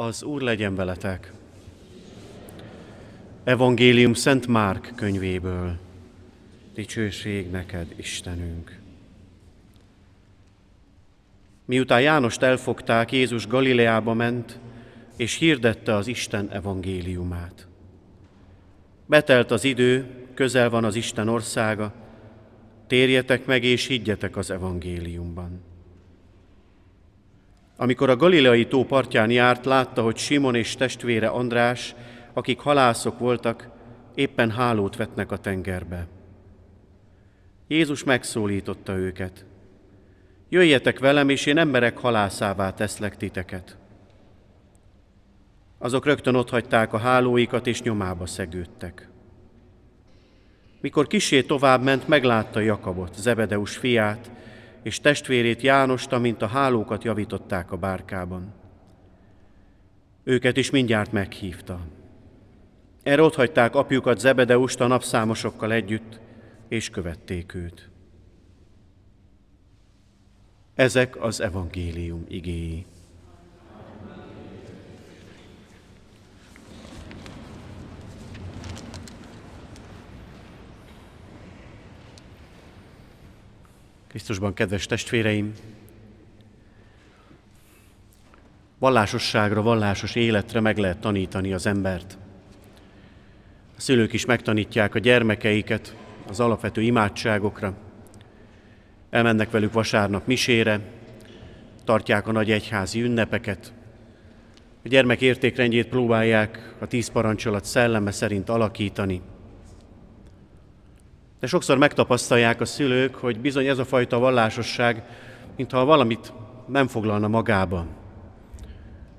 Az Úr legyen veletek! Evangélium Szent Márk könyvéből. Dicsőség neked, Istenünk! Miután Jánost elfogták, Jézus Galileába ment, és hirdette az Isten evangéliumát. Betelt az idő, közel van az Isten országa, térjetek meg és higgyetek az evangéliumban. Amikor a galileai tó partján járt, látta, hogy Simon és testvére András, akik halászok voltak, éppen hálót vetnek a tengerbe. Jézus megszólította őket. Jöjjetek velem, és én emberek halászává teszlek titeket. Azok rögtön otthagyták a hálóikat, és nyomába szegődtek. Mikor kisé tovább ment, meglátta Jakabot, Zebedeus fiát, és testvérét Jánost, amint a hálókat javították a bárkában. Őket is mindjárt meghívta. Erre hagyták apjukat Zebedeust a napszámosokkal együtt, és követték őt. Ezek az evangélium igéi. Krisztusban kedves testvéreim! Vallásosságra, vallásos életre meg lehet tanítani az embert. A szülők is megtanítják a gyermekeiket az alapvető imádságokra. Elmennek velük vasárnap misére, tartják a nagy egyházi ünnepeket. A gyermek értékrendjét próbálják a tíz parancsolat szelleme szerint alakítani – de sokszor megtapasztalják a szülők, hogy bizony ez a fajta vallásosság, mintha valamit nem foglalna magában.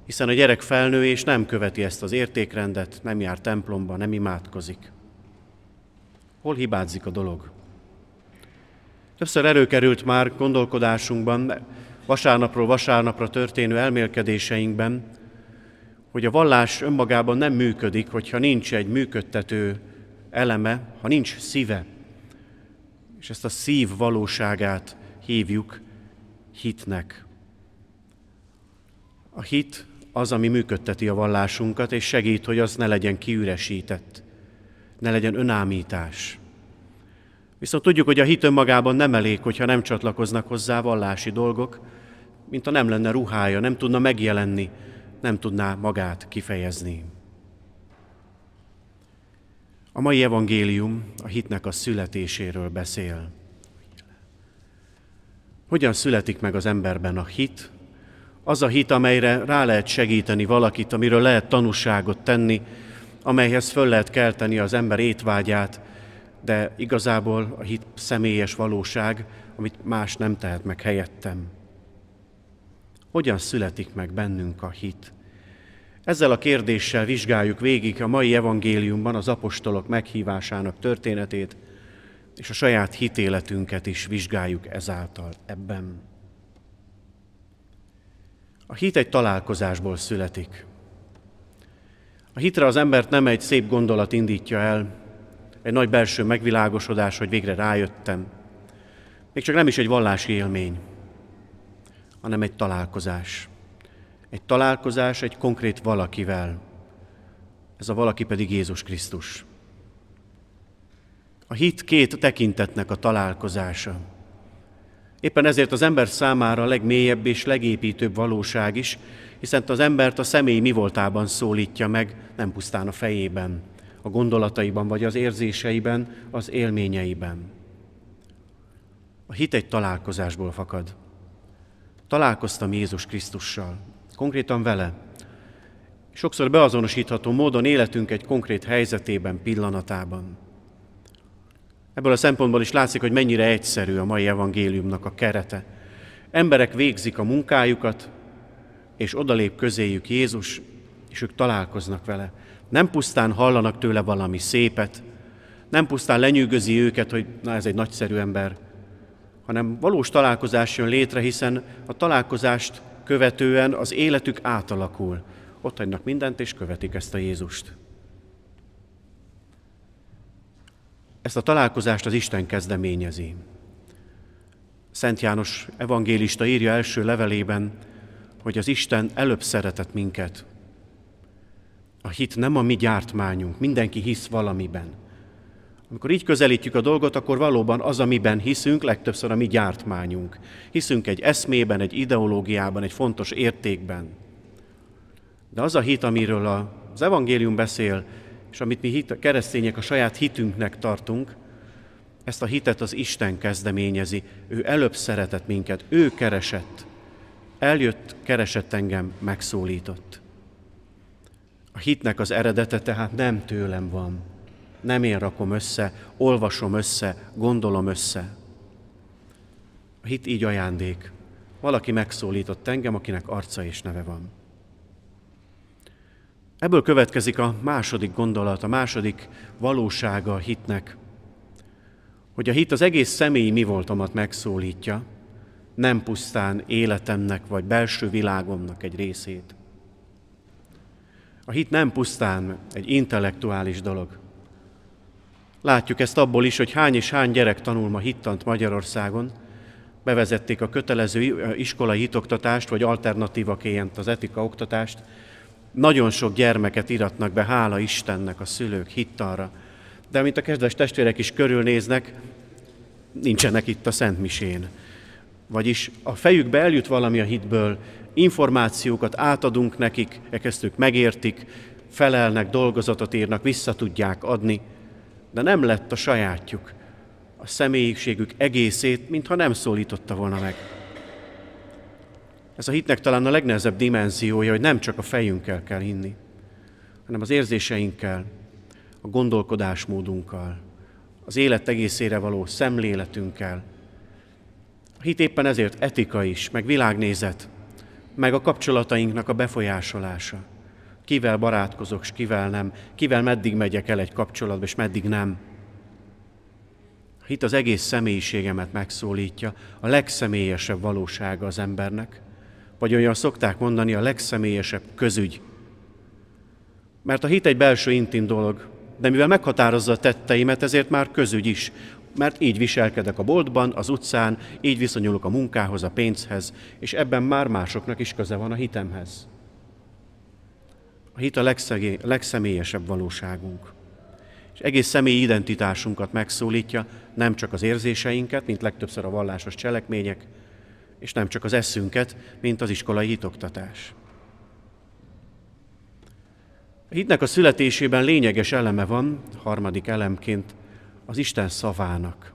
Hiszen a gyerek felnő és nem követi ezt az értékrendet, nem jár templomba, nem imádkozik. Hol hibázik a dolog? Többször előkerült már gondolkodásunkban, vasárnapról vasárnapra történő elmélkedéseinkben, hogy a vallás önmagában nem működik, hogyha nincs egy működtető eleme, ha nincs szíve, és ezt a szív valóságát hívjuk hitnek. A hit az, ami működteti a vallásunkat, és segít, hogy az ne legyen kiüresített, ne legyen önámítás. Viszont tudjuk, hogy a hit önmagában nem elég, hogyha nem csatlakoznak hozzá vallási dolgok, mint ha nem lenne ruhája, nem tudna megjelenni, nem tudná magát kifejezni. A mai evangélium a hitnek a születéséről beszél. Hogyan születik meg az emberben a hit? Az a hit, amelyre rá lehet segíteni valakit, amiről lehet tanúságot tenni, amelyhez föl lehet kelteni az ember étvágyát, de igazából a hit személyes valóság, amit más nem tehet meg helyettem. Hogyan születik meg bennünk a hit? Ezzel a kérdéssel vizsgáljuk végig a mai evangéliumban az apostolok meghívásának történetét, és a saját hitéletünket is vizsgáljuk ezáltal ebben. A hit egy találkozásból születik. A hitre az embert nem egy szép gondolat indítja el, egy nagy belső megvilágosodás, hogy végre rájöttem. Még csak nem is egy vallási élmény, hanem egy találkozás egy találkozás egy konkrét valakivel. Ez a valaki pedig Jézus Krisztus. A hit két tekintetnek a találkozása. Éppen ezért az ember számára a legmélyebb és legépítőbb valóság is, hiszen az embert a személy mi voltában szólítja meg, nem pusztán a fejében, a gondolataiban vagy az érzéseiben, az élményeiben. A hit egy találkozásból fakad. Találkoztam Jézus Krisztussal konkrétan vele. Sokszor beazonosítható módon életünk egy konkrét helyzetében, pillanatában. Ebből a szempontból is látszik, hogy mennyire egyszerű a mai evangéliumnak a kerete. Emberek végzik a munkájukat, és odalép közéjük Jézus, és ők találkoznak vele. Nem pusztán hallanak tőle valami szépet, nem pusztán lenyűgözi őket, hogy na ez egy nagyszerű ember, hanem valós találkozás jön létre, hiszen a találkozást követően az életük átalakul. Ott hagynak mindent, és követik ezt a Jézust. Ezt a találkozást az Isten kezdeményezi. Szent János evangélista írja első levelében, hogy az Isten előbb szeretett minket. A hit nem a mi gyártmányunk, mindenki hisz valamiben – amikor így közelítjük a dolgot, akkor valóban az, amiben hiszünk, legtöbbször a mi gyártmányunk. Hiszünk egy eszmében, egy ideológiában, egy fontos értékben. De az a hit, amiről az evangélium beszél, és amit mi hit, keresztények a saját hitünknek tartunk, ezt a hitet az Isten kezdeményezi. Ő előbb szeretett minket, ő keresett. Eljött, keresett engem, megszólított. A hitnek az eredete tehát nem tőlem van, nem én rakom össze, olvasom össze, gondolom össze. A hit így ajándék. Valaki megszólított engem, akinek arca és neve van. Ebből következik a második gondolat, a második valósága a hitnek, hogy a hit az egész személyi mi voltamat megszólítja, nem pusztán életemnek vagy belső világomnak egy részét. A hit nem pusztán egy intellektuális dolog, Látjuk ezt abból is, hogy hány és hány gyerek tanul ma hittant Magyarországon, bevezették a kötelező iskolai hitoktatást, vagy alternatívaként az etika oktatást, nagyon sok gyermeket iratnak be, hála Istennek a szülők hittanra. De amint a kedves testvérek is körülnéznek, nincsenek itt a Szent Misén. Vagyis a fejükbe eljut valami a hitből, információkat átadunk nekik, ekeztük megértik, felelnek, dolgozatot írnak, vissza tudják adni, de nem lett a sajátjuk, a személyiségük egészét, mintha nem szólította volna meg. Ez a hitnek talán a legnehezebb dimenziója, hogy nem csak a fejünkkel kell hinni, hanem az érzéseinkkel, a gondolkodásmódunkkal, az élet egészére való szemléletünkkel. A hit éppen ezért etika is, meg világnézet, meg a kapcsolatainknak a befolyásolása kivel barátkozok, és kivel nem, kivel meddig megyek el egy kapcsolatba, és meddig nem. Itt az egész személyiségemet megszólítja, a legszemélyesebb valósága az embernek, vagy olyan szokták mondani, a legszemélyesebb közügy. Mert a hit egy belső intim dolog, de mivel meghatározza a tetteimet, ezért már közügy is, mert így viselkedek a boltban, az utcán, így viszonyulok a munkához, a pénzhez, és ebben már másoknak is köze van a hitemhez. A hit a legszegé, legszemélyesebb valóságunk. És egész személyi identitásunkat megszólítja, nem csak az érzéseinket, mint legtöbbször a vallásos cselekmények, és nem csak az eszünket, mint az iskolai hitoktatás. A hitnek a születésében lényeges eleme van, harmadik elemként, az Isten szavának.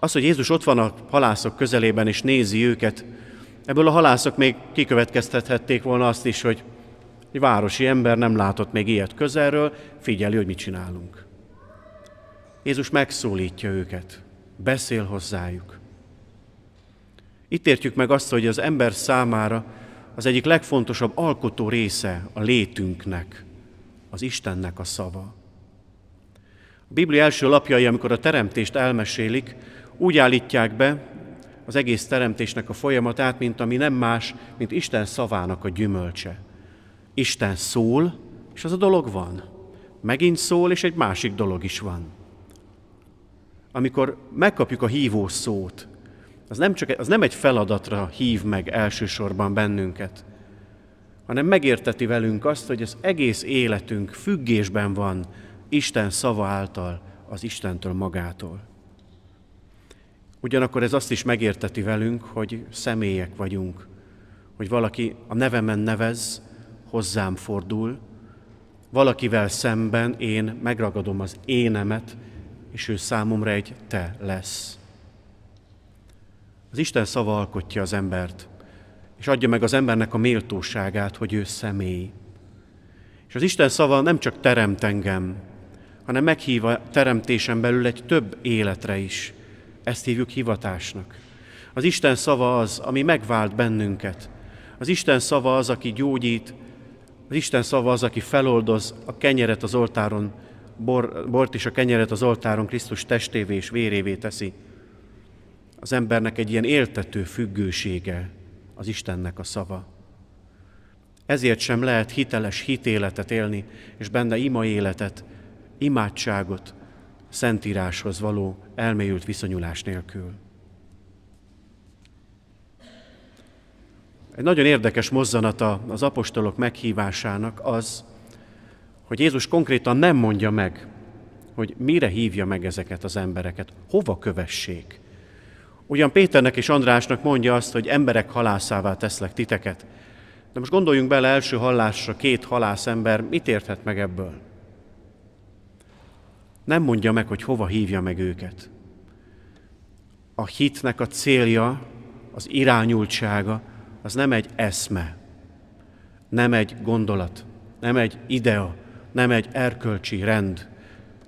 Az, hogy Jézus ott van a halászok közelében és nézi őket, ebből a halászok még kikövetkeztethették volna azt is, hogy egy városi ember nem látott még ilyet közelről, figyeli, hogy mit csinálunk. Jézus megszólítja őket, beszél hozzájuk. Itt értjük meg azt, hogy az ember számára az egyik legfontosabb alkotó része a létünknek, az Istennek a szava. A Biblia első lapjai, amikor a teremtést elmesélik, úgy állítják be az egész teremtésnek a folyamatát, mint ami nem más, mint Isten szavának a gyümölcse. Isten szól, és az a dolog van. Megint szól, és egy másik dolog is van. Amikor megkapjuk a hívó szót, az nem, csak, az nem egy feladatra hív meg elsősorban bennünket, hanem megérteti velünk azt, hogy az egész életünk függésben van Isten szava által, az Istentől magától. Ugyanakkor ez azt is megérteti velünk, hogy személyek vagyunk, hogy valaki a nevemen nevez, hozzám fordul, valakivel szemben én megragadom az énemet, és ő számomra egy te lesz. Az Isten szava alkotja az embert, és adja meg az embernek a méltóságát, hogy ő személy. És az Isten szava nem csak teremt engem, hanem meghív a teremtésen belül egy több életre is. Ezt hívjuk hivatásnak. Az Isten szava az, ami megvált bennünket. Az Isten szava az, aki gyógyít, az Isten szava az, aki feloldoz a kenyeret az oltáron, bor, bort is a kenyeret az oltáron Krisztus testévé és vérévé teszi. Az embernek egy ilyen éltető függősége az Istennek a szava. Ezért sem lehet hiteles hitéletet élni, és benne ima életet, imádságot, szentíráshoz való elmélyült viszonyulás nélkül. Egy nagyon érdekes mozzanata az apostolok meghívásának az, hogy Jézus konkrétan nem mondja meg, hogy mire hívja meg ezeket az embereket, hova kövessék. Ugyan Péternek és Andrásnak mondja azt, hogy emberek halászává teszlek titeket. De most gondoljunk bele első hallásra, két halász ember mit érthet meg ebből? Nem mondja meg, hogy hova hívja meg őket. A hitnek a célja, az irányultsága, az nem egy eszme, nem egy gondolat, nem egy idea, nem egy erkölcsi rend,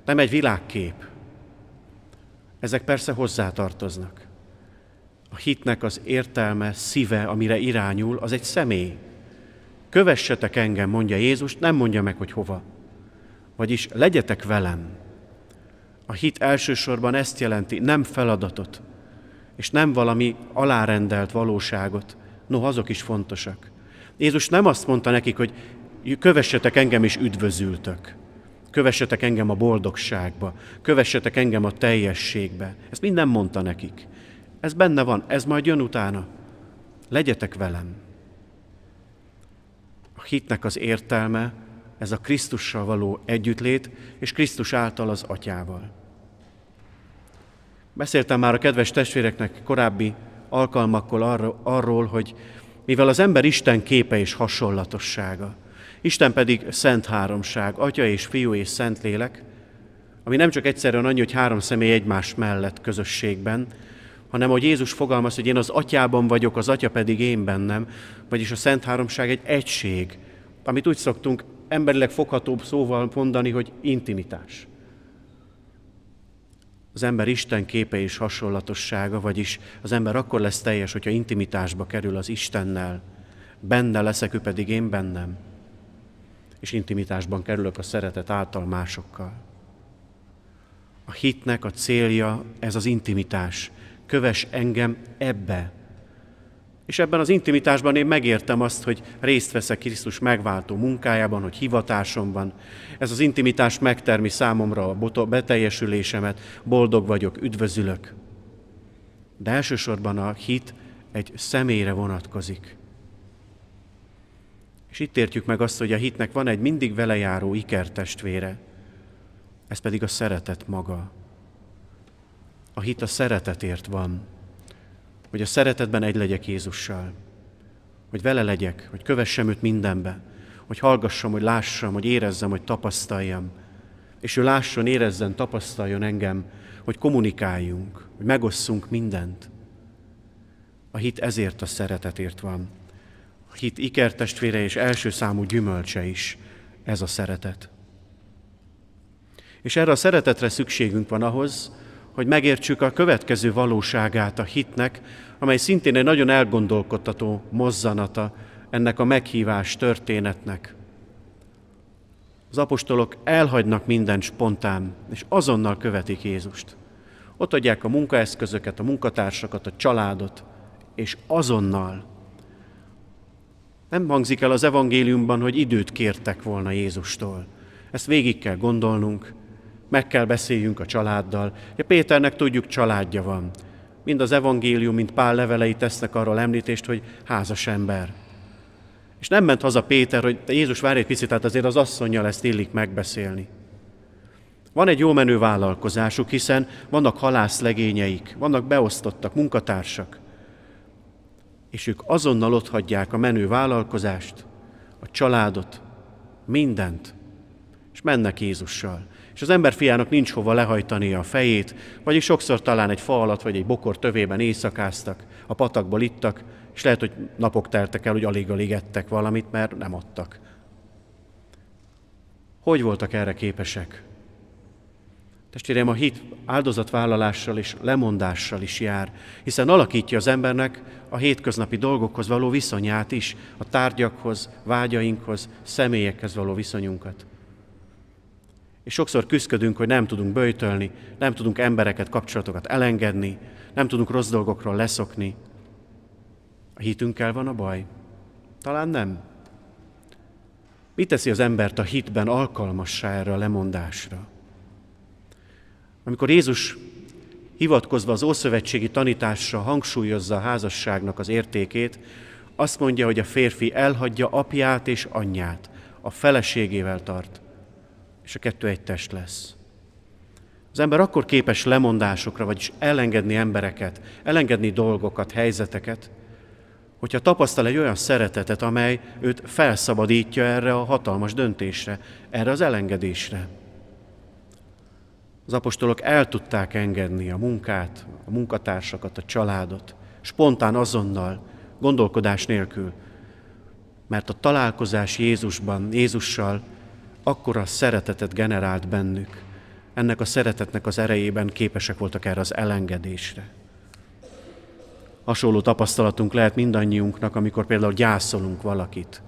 nem egy világkép. Ezek persze hozzátartoznak. A hitnek az értelme, szíve, amire irányul, az egy személy. Kövessetek engem, mondja Jézus, nem mondja meg, hogy hova. Vagyis legyetek velem. A hit elsősorban ezt jelenti, nem feladatot, és nem valami alárendelt valóságot, noha azok is fontosak. Jézus nem azt mondta nekik, hogy kövessetek engem és üdvözültök. Kövessetek engem a boldogságba, kövessetek engem a teljességbe. Ezt mind nem mondta nekik. Ez benne van, ez majd jön utána. Legyetek velem. A hitnek az értelme ez a Krisztussal való együttlét, és Krisztus által az Atyával. Beszéltem már a kedves testvéreknek korábbi alkalmakkor arról, hogy mivel az ember Isten képe és hasonlatossága, Isten pedig szent háromság, Atya és Fiú és Szentlélek, ami nem csak egyszerűen annyi, hogy három személy egymás mellett közösségben, hanem hogy Jézus fogalmaz, hogy én az atyában vagyok, az atya pedig én bennem, vagyis a Szent Háromság egy egység, amit úgy szoktunk emberileg foghatóbb szóval mondani, hogy intimitás. Az ember Isten képe és hasonlatossága, vagyis az ember akkor lesz teljes, hogyha intimitásba kerül az Istennel. Benne leszek, ő pedig én bennem. És intimitásban kerülök a szeretet által másokkal. A hitnek a célja ez az intimitás. Köves engem ebbe, és ebben az intimitásban én megértem azt, hogy részt veszek Krisztus megváltó munkájában, hogy hivatásom van. Ez az intimitás megtermi számomra a beteljesülésemet, boldog vagyok, üdvözülök. De elsősorban a hit egy személyre vonatkozik. És itt értjük meg azt, hogy a hitnek van egy mindig velejáró ikertestvére, ez pedig a szeretet maga. A hit a szeretetért van hogy a szeretetben egy legyek Jézussal, hogy vele legyek, hogy kövessem őt mindenbe, hogy hallgassam, hogy lássam, hogy érezzem, hogy tapasztaljam, és ő lásson, érezzen, tapasztaljon engem, hogy kommunikáljunk, hogy megosszunk mindent. A hit ezért a szeretetért van. A hit ikertestvére és első számú gyümölcse is ez a szeretet. És erre a szeretetre szükségünk van ahhoz, hogy megértsük a következő valóságát a hitnek, amely szintén egy nagyon elgondolkodtató mozzanata ennek a meghívás történetnek. Az apostolok elhagynak minden spontán, és azonnal követik Jézust. Ott adják a munkaeszközöket, a munkatársakat, a családot, és azonnal. Nem hangzik el az evangéliumban, hogy időt kértek volna Jézustól. Ezt végig kell gondolnunk, meg kell beszéljünk a családdal. Ja, Péternek tudjuk, családja van. Mind az evangélium, mind Pál levelei tesznek arról említést, hogy házas ember. És nem ment haza Péter, hogy Jézus várj egy picit, tehát azért az asszonyjal ezt illik megbeszélni. Van egy jó menő vállalkozásuk, hiszen vannak halászlegényeik, vannak beosztottak, munkatársak. És ők azonnal otthagyják a menő vállalkozást, a családot, mindent, és mennek Jézussal és az ember fiának nincs hova lehajtani a fejét, vagyis sokszor talán egy fa alatt vagy egy bokor tövében éjszakáztak, a patakból ittak, és lehet, hogy napok teltek el, hogy alig-alig ettek valamit, mert nem adtak. Hogy voltak erre képesek? Testvérem, a hit áldozatvállalással és lemondással is jár, hiszen alakítja az embernek a hétköznapi dolgokhoz való viszonyát is, a tárgyakhoz, vágyainkhoz, személyekhez való viszonyunkat. És sokszor küzdködünk, hogy nem tudunk böjtölni, nem tudunk embereket, kapcsolatokat elengedni, nem tudunk rossz dolgokról leszokni. A hitünkkel van a baj? Talán nem. Mi teszi az embert a hitben alkalmassá erre a lemondásra? Amikor Jézus hivatkozva az ószövetségi tanításra hangsúlyozza a házasságnak az értékét, azt mondja, hogy a férfi elhagyja apját és anyját, a feleségével tart, és a kettő egy test lesz. Az ember akkor képes lemondásokra, vagyis elengedni embereket, elengedni dolgokat, helyzeteket, hogyha tapasztal egy olyan szeretetet, amely őt felszabadítja erre a hatalmas döntésre, erre az elengedésre. Az apostolok el tudták engedni a munkát, a munkatársakat, a családot, spontán azonnal, gondolkodás nélkül, mert a találkozás Jézusban, Jézussal akkora szeretetet generált bennük, ennek a szeretetnek az erejében képesek voltak erre az elengedésre. Hasonló tapasztalatunk lehet mindannyiunknak, amikor például gyászolunk valakit.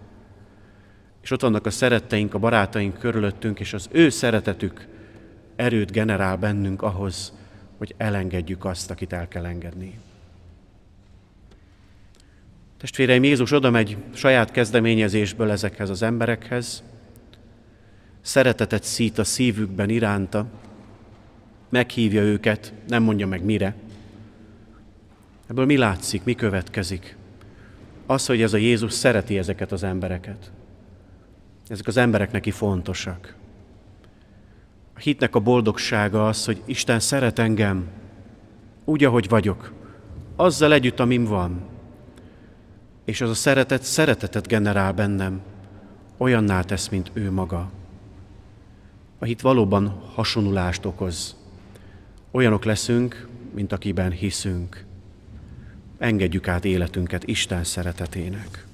És ott vannak a szeretteink, a barátaink körülöttünk, és az ő szeretetük erőt generál bennünk ahhoz, hogy elengedjük azt, akit el kell engedni. Testvéreim, Jézus oda megy saját kezdeményezésből ezekhez az emberekhez, szeretetet szít a szívükben iránta, meghívja őket, nem mondja meg mire. Ebből mi látszik, mi következik? Az, hogy ez a Jézus szereti ezeket az embereket. Ezek az emberek neki fontosak. A hitnek a boldogsága az, hogy Isten szeret engem, úgy, ahogy vagyok, azzal együtt, amim van. És az a szeretet szeretetet generál bennem, olyanná tesz, mint ő maga a hit valóban hasonulást okoz. Olyanok leszünk, mint akiben hiszünk. Engedjük át életünket Isten szeretetének.